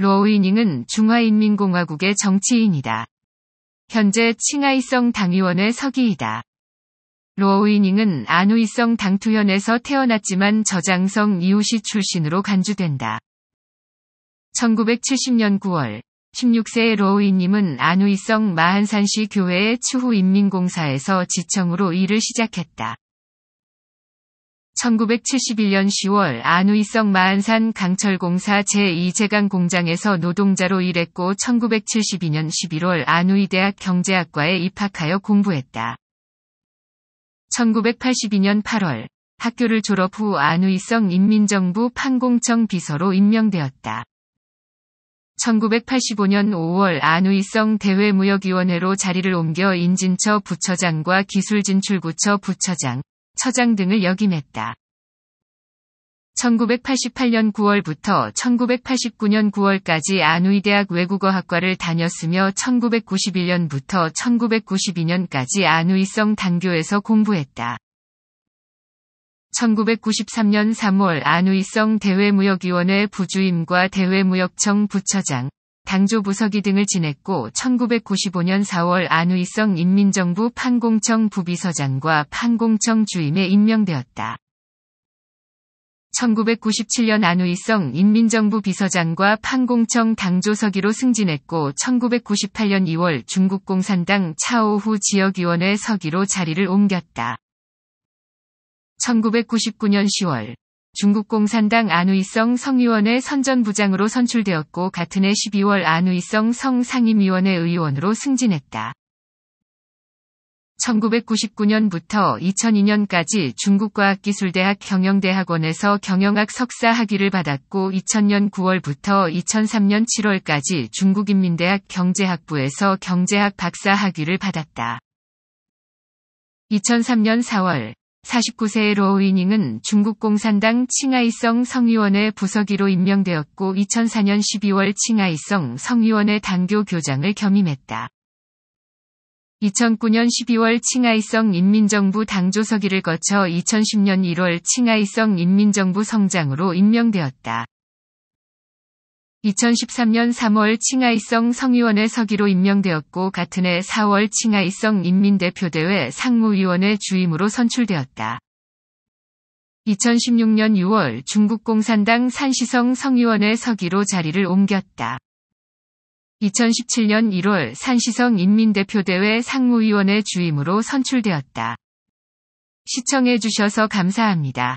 로우이닝은 중화인민공화국의 정치인이다. 현재 칭하이성 당의원의 서기이다. 로우이닝은 아누이성 당투현에서 태어났지만 저장성 이웃이 출신으로 간주된다. 1970년 9월 16세 로우이님은 아누이성 마한산시 교회의 추후 인민공사에서 지청으로 일을 시작했다. 1971년 10월 안우이성 마한산 강철공사 제2제강 공장에서 노동자로 일했고 1972년 11월 안우이대학 경제학과에 입학하여 공부했다. 1982년 8월 학교를 졸업 후 안우이성 인민정부 판공청 비서로 임명되었다. 1985년 5월 안우이성 대외무역위원회로 자리를 옮겨 인진처 부처장과 기술진출구처 부처장, 처장 등을 역임했다. 1988년 9월부터 1989년 9월까지 아누이대학 외국어학과를 다녔으며 1991년부터 1992년까지 아누이성 단교에서 공부했다. 1993년 3월 아누이성 대외무역위원회 부주임과 대외무역청 부처장, 당조 부서기 등을 지냈고 1995년 4월 안우이성 인민정부 판공청 부비서장과 판공청 주임에 임명되었다. 1997년 안우이성 인민정부 비서장과 판공청 당조서기로 승진했고 1998년 2월 중국공산당 차오후 지역위원회 서기로 자리를 옮겼다. 1999년 10월 중국 공산당 안우이성 성의원의 선전부장으로 선출되었고 같은 해 12월 안우이성 성상임위원회 의원으로 승진했다. 1999년부터 2002년까지 중국과학기술대학 경영대학원에서 경영학 석사 학위를 받았고 2000년 9월부터 2003년 7월까지 중국인민대학 경제학부에서 경제학 박사 학위를 받았다. 2003년 4월 49세 의 로우이닝은 중국 공산당 칭하이성 성의원의 부서기로 임명되었고 2004년 12월 칭하이성 성의원의 당교 교장을 겸임했다. 2009년 12월 칭하이성 인민정부 당조서기를 거쳐 2010년 1월 칭하이성 인민정부 성장으로 임명되었다. 2013년 3월 칭하이성 성의원의 서기로 임명되었고 같은 해 4월 칭하이성 인민대표대회 상무위원회 주임으로 선출되었다. 2016년 6월 중국공산당 산시성 성의원의 서기로 자리를 옮겼다. 2017년 1월 산시성 인민대표대회 상무위원회 주임으로 선출되었다. 시청해주셔서 감사합니다.